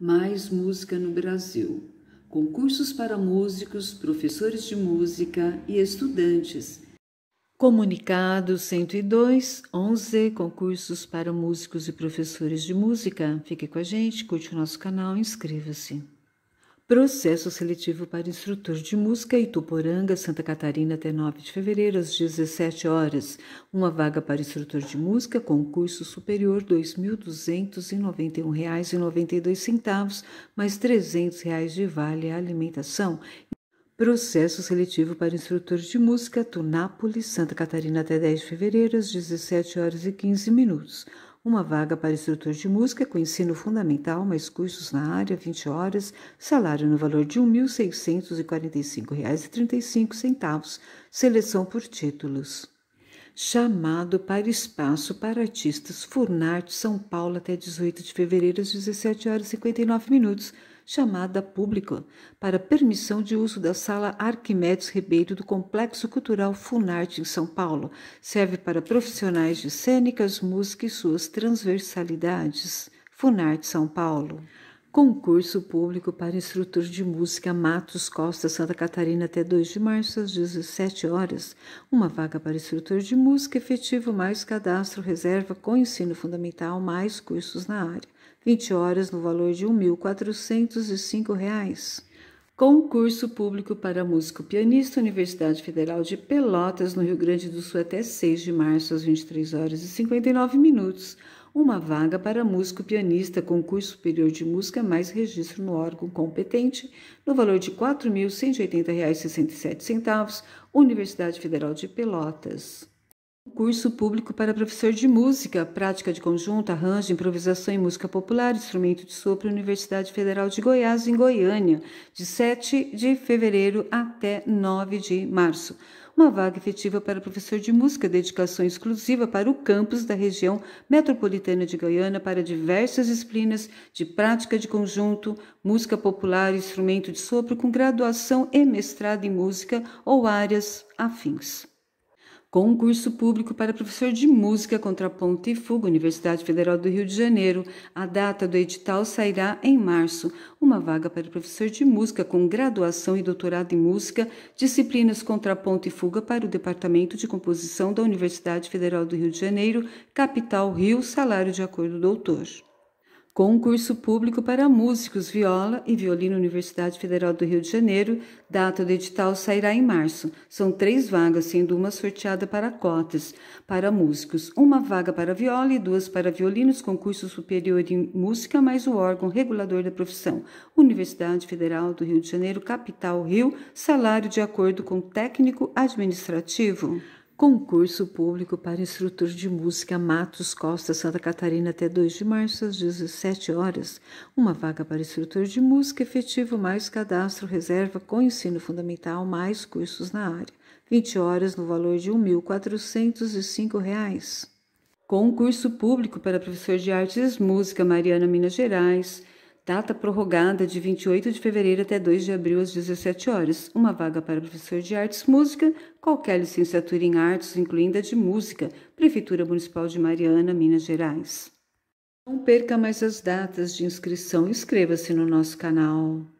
Mais Música no Brasil. Concursos para músicos, professores de música e estudantes. Comunicado 102, 11 concursos para músicos e professores de música. Fique com a gente, curte o nosso canal inscreva-se. Processo seletivo para instrutor de música Ituporanga, Santa Catarina, até 9 de fevereiro, às 17 horas. Uma vaga para instrutor de música, concurso superior, R$ 2.291,92, mais R$ 300 reais de vale alimentação. Processo seletivo para instrutor de música, Tunápolis, Santa Catarina, até 10 de fevereiro, às 17 horas e 15 minutos uma vaga para instrutor de música com ensino fundamental, mais cursos na área, 20 horas, salário no valor de R$ 1.645,35, seleção por títulos. Chamado para espaço para artistas Furnarte, São Paulo, até 18 de fevereiro, às 17 horas e 59 minutos chamada pública para permissão de uso da Sala Arquimedes Ribeiro do Complexo Cultural Funarte em São Paulo. Serve para profissionais de cênicas, música e suas transversalidades. Funarte São Paulo. Concurso público para instrutor de música Matos Costa, Santa Catarina, até 2 de março, às 17 horas. Uma vaga para instrutor de música efetivo mais cadastro reserva com ensino fundamental mais cursos na área. 20 horas no valor de R$ 1.405. Concurso público para músico pianista, Universidade Federal de Pelotas, no Rio Grande do Sul, até 6 de março, às 23 horas e 59 minutos uma vaga para músico pianista com curso superior de música mais registro no órgão competente, no valor de R$ 4.180,67, Universidade Federal de Pelotas. Curso público para professor de música, prática de conjunto, arranjo, improvisação e música popular, instrumento de sopro, Universidade Federal de Goiás, em Goiânia, de 7 de fevereiro até 9 de março uma vaga efetiva para professor de música, dedicação exclusiva para o campus da região metropolitana de Goiânia para diversas disciplinas de prática de conjunto, música popular, instrumento de sopro com graduação e mestrado em música ou áreas afins. Concurso público para professor de música, contraponto e fuga, Universidade Federal do Rio de Janeiro. A data do edital sairá em março. Uma vaga para professor de música com graduação e doutorado em música, disciplinas contraponto e fuga para o Departamento de Composição da Universidade Federal do Rio de Janeiro, capital Rio, salário de acordo doutor. Concurso Público para Músicos, Viola e Violino Universidade Federal do Rio de Janeiro. Data do edital sairá em março. São três vagas, sendo uma sorteada para cotas para músicos, uma vaga para viola e duas para violinos, concurso superior em música, mais o órgão regulador da profissão. Universidade Federal do Rio de Janeiro, capital Rio, salário de acordo com técnico administrativo. Concurso público para instrutor de música Matos Costa, Santa Catarina, até 2 de março, às 17 horas. Uma vaga para instrutor de música efetivo mais cadastro reserva com ensino fundamental mais cursos na área. 20 horas no valor de R$ 1.405. Concurso público para professor de artes e música Mariana Minas Gerais. Data prorrogada de 28 de fevereiro até 2 de abril às 17 horas. Uma vaga para professor de artes música, qualquer licenciatura em artes, incluindo a de música. Prefeitura Municipal de Mariana, Minas Gerais. Não perca mais as datas de inscrição. Inscreva-se no nosso canal.